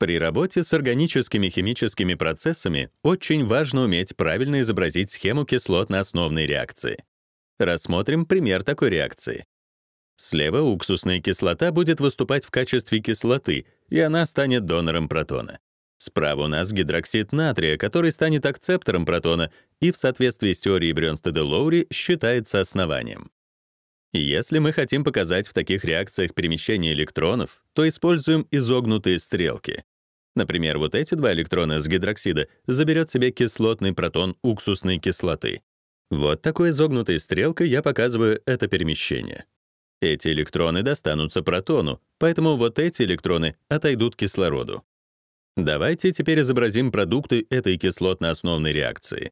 При работе с органическими химическими процессами очень важно уметь правильно изобразить схему кислотно-основной реакции. Рассмотрим пример такой реакции. Слева уксусная кислота будет выступать в качестве кислоты, и она станет донором протона. Справа у нас гидроксид натрия, который станет акцептором протона и в соответствии с теорией Брёнстеда-Лоури считается основанием. Если мы хотим показать в таких реакциях перемещение электронов, то используем изогнутые стрелки. Например, вот эти два электрона с гидроксида заберет себе кислотный протон уксусной кислоты. Вот такой изогнутой стрелкой я показываю это перемещение. Эти электроны достанутся протону, поэтому вот эти электроны отойдут кислороду. Давайте теперь изобразим продукты этой кислотно-основной реакции.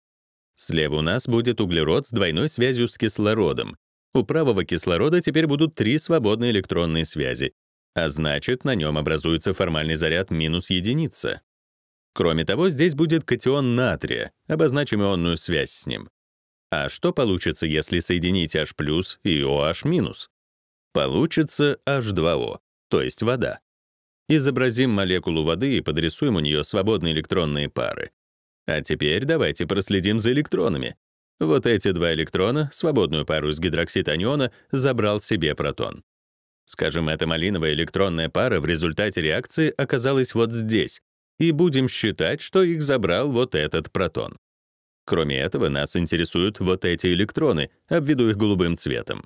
Слева у нас будет углерод с двойной связью с кислородом. У правого кислорода теперь будут три свободные электронные связи, а значит, на нем образуется формальный заряд минус единица. Кроме того, здесь будет катион натрия, обозначим ионную связь с ним. А что получится, если соединить H+, и OH-? Получится H2O, то есть вода. Изобразим молекулу воды и подрисуем у нее свободные электронные пары. А теперь давайте проследим за электронами. Вот эти два электрона, свободную пару с гидроксид аниона, забрал себе протон. Скажем, эта малиновая электронная пара в результате реакции оказалась вот здесь, и будем считать, что их забрал вот этот протон. Кроме этого, нас интересуют вот эти электроны, обведу их голубым цветом.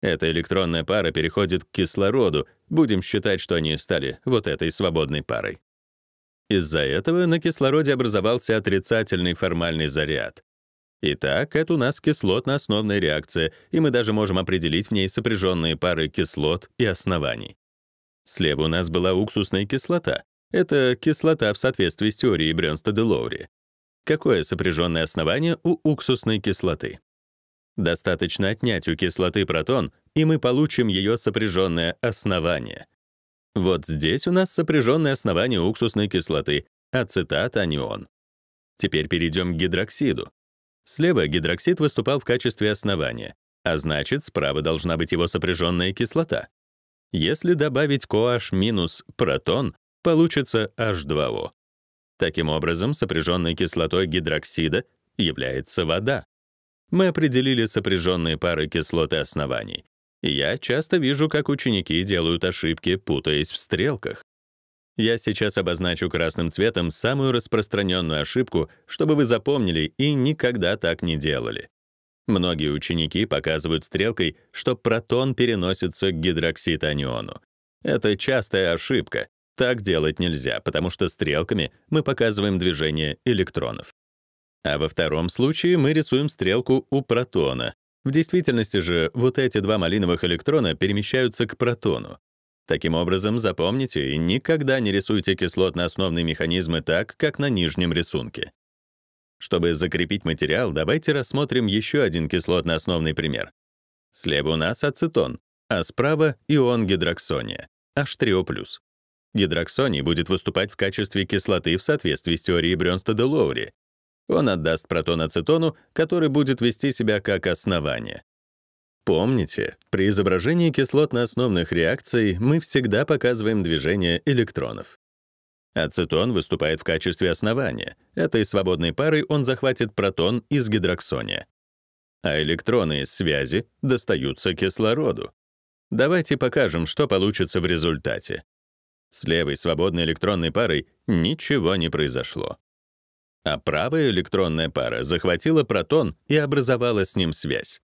Эта электронная пара переходит к кислороду, будем считать, что они стали вот этой свободной парой. Из-за этого на кислороде образовался отрицательный формальный заряд. Итак, это у нас кислотно-основная реакция, и мы даже можем определить в ней сопряженные пары кислот и оснований. Слева у нас была уксусная кислота. Это кислота в соответствии с теорией брюнста де лоури Какое сопряженное основание у уксусной кислоты? Достаточно отнять у кислоты протон, и мы получим ее сопряженное основание. Вот здесь у нас сопряженное основание уксусной кислоты — ацетат-анион. Теперь перейдем к гидроксиду. Слева гидроксид выступал в качестве основания, а значит, справа должна быть его сопряженная кислота. Если добавить COH минус протон, получится H2O. Таким образом, сопряженной кислотой гидроксида является вода. Мы определили сопряженные пары кислоты и оснований. Я часто вижу, как ученики делают ошибки, путаясь в стрелках. Я сейчас обозначу красным цветом самую распространенную ошибку, чтобы вы запомнили и никогда так не делали. Многие ученики показывают стрелкой, что протон переносится к гидроксид Это частая ошибка. Так делать нельзя, потому что стрелками мы показываем движение электронов. А во втором случае мы рисуем стрелку у протона. В действительности же вот эти два малиновых электрона перемещаются к протону. Таким образом, запомните и никогда не рисуйте кислотно-основные механизмы так, как на нижнем рисунке. Чтобы закрепить материал, давайте рассмотрим еще один кислотно-основный пример. Слева у нас ацетон, а справа ион гидроксония, H3O+. Гидроксоний будет выступать в качестве кислоты в соответствии с теорией Брёнста-де-Лоури. Он отдаст протон ацетону, который будет вести себя как основание. Помните, при изображении кислотно-основных реакций мы всегда показываем движение электронов. Ацетон выступает в качестве основания. Этой свободной парой он захватит протон из гидроксония. А электроны из связи достаются кислороду. Давайте покажем, что получится в результате. С левой свободной электронной парой ничего не произошло. А правая электронная пара захватила протон и образовала с ним связь.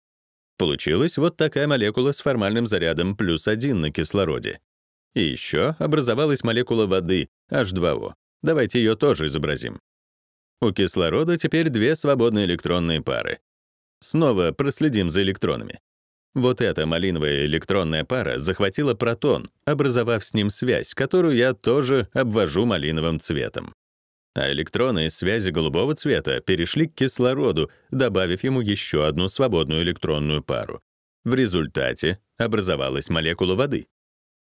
Получилась вот такая молекула с формальным зарядом плюс 1 на кислороде. И еще образовалась молекула воды, H2O. Давайте ее тоже изобразим. У кислорода теперь две свободные электронные пары. Снова проследим за электронами. Вот эта малиновая электронная пара захватила протон, образовав с ним связь, которую я тоже обвожу малиновым цветом а электроны из связи голубого цвета перешли к кислороду, добавив ему еще одну свободную электронную пару. В результате образовалась молекула воды.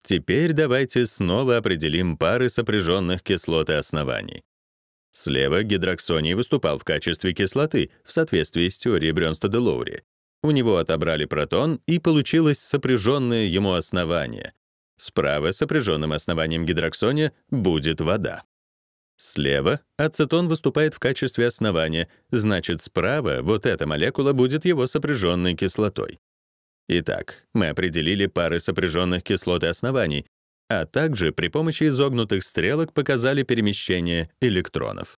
Теперь давайте снова определим пары сопряженных кислот и оснований. Слева гидроксоний выступал в качестве кислоты в соответствии с теорией Брёнста-де-Лоури. У него отобрали протон, и получилось сопряженное ему основание. Справа сопряженным основанием гидроксония будет вода. Слева ацетон выступает в качестве основания, значит, справа вот эта молекула будет его сопряженной кислотой. Итак, мы определили пары сопряженных кислот и оснований, а также при помощи изогнутых стрелок показали перемещение электронов.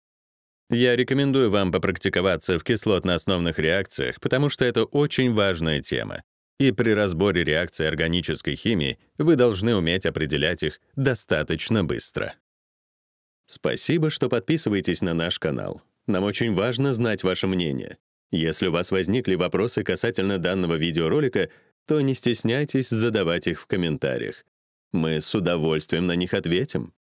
Я рекомендую вам попрактиковаться в кислотно-основных реакциях, потому что это очень важная тема. И при разборе реакций органической химии вы должны уметь определять их достаточно быстро. Спасибо, что подписываетесь на наш канал. Нам очень важно знать ваше мнение. Если у вас возникли вопросы касательно данного видеоролика, то не стесняйтесь задавать их в комментариях. Мы с удовольствием на них ответим.